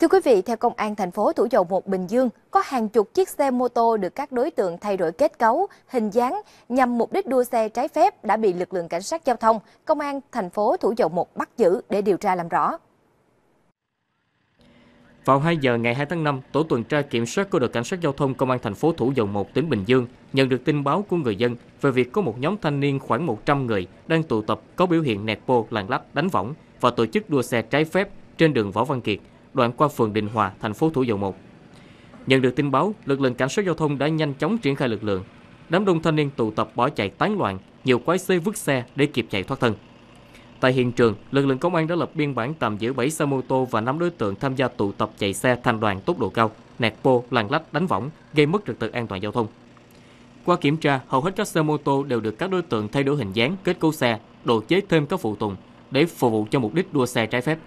Thưa quý vị, theo Công an thành phố Thủ Dầu Một Bình Dương, có hàng chục chiếc xe mô tô được các đối tượng thay đổi kết cấu, hình dáng nhằm mục đích đua xe trái phép đã bị lực lượng cảnh sát giao thông, Công an thành phố Thủ Dầu Một bắt giữ để điều tra làm rõ. Vào 2 giờ ngày 2 tháng 5, tổ tuần tra kiểm soát của đội cảnh sát giao thông công an thành phố Thủ Dầu Một tỉnh Bình Dương nhận được tin báo của người dân về việc có một nhóm thanh niên khoảng 100 người đang tụ tập có biểu hiện nẹt bô, lạng lách, đánh võng và tổ chức đua xe trái phép trên đường Võ Văn Kiệt, đoạn qua phường Định Hòa, thành phố Thủ Dầu Một. Nhận được tin báo, lực lượng cảnh sát giao thông đã nhanh chóng triển khai lực lượng. Đám đông thanh niên tụ tập bỏ chạy tán loạn, nhiều quái xế vứt xe để kịp chạy thoát thân. Tại hiện trường, lực lượng công an đã lập biên bản tạm giữ 7 xe mô tô và 5 đối tượng tham gia tụ tập chạy xe thành đoàn tốc độ cao, nẹt pô, lạng lách, đánh võng, gây mất trật tự an toàn giao thông. Qua kiểm tra, hầu hết các xe mô tô đều được các đối tượng thay đổi hình dáng, kết cấu xe, độ chế thêm các phụ tùng để phục vụ cho mục đích đua xe trái phép.